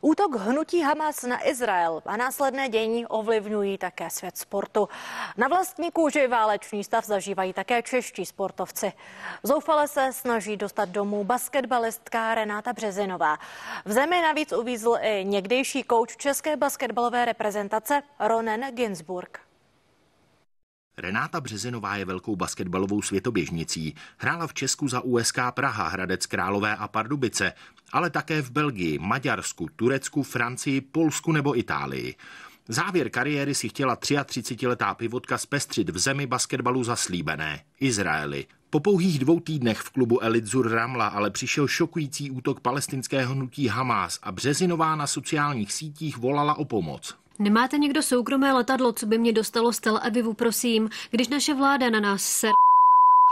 Útok hnutí Hamas na Izrael a následné dění ovlivňují také svět sportu. Na vlastní kůži válečný stav zažívají také čeští sportovci. Zoufale se snaží dostat domů basketbalistka Renáta Březinová. V zemi navíc uvízl i někdejší kouč české basketbalové reprezentace Ronen Ginsburg. Renáta Březinová je velkou basketbalovou světoběžnicí. Hrála v Česku za USK Praha, Hradec Králové a Pardubice, ale také v Belgii, Maďarsku, Turecku, Francii, Polsku nebo Itálii. Závěr kariéry si chtěla 33-letá pivotka zpestřit v zemi basketbalu zaslíbené, Izraeli. Po pouhých dvou týdnech v klubu Elitzur Ramla ale přišel šokující útok palestinského hnutí Hamás a Březinová na sociálních sítích volala o pomoc. Nemáte někdo soukromé letadlo, co by mě dostalo z Tel Avivu, prosím, když naše vláda na nás se?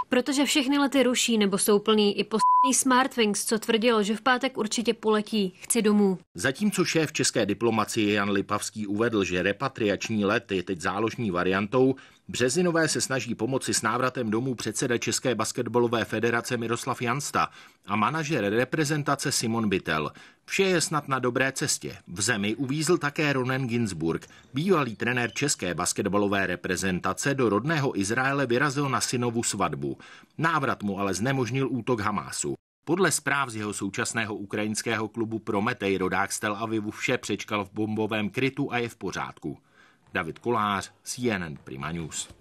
Protože všechny lety ruší nebo jsou plný i poslední Smartwings, co tvrdilo, že v pátek určitě poletí. Chci domů. Zatímco šéf české diplomacie Jan Lipavský uvedl, že repatriační let je teď záložní variantou, Březinové se snaží pomoci s návratem domů předseda České basketbalové federace Miroslav Jansta, a manažer reprezentace Simon Bittel Vše je snad na dobré cestě. V zemi uvízl také Ronen Ginsburg. Bývalý trenér české basketbalové reprezentace do rodného Izraele vyrazil na synovu svatbu. Návrat mu ale znemožnil útok Hamásu. Podle zpráv z jeho současného ukrajinského klubu Prometej rodák z Tel Avivu vše přečkal v bombovém krytu a je v pořádku. David Kolář, CNN Prima News.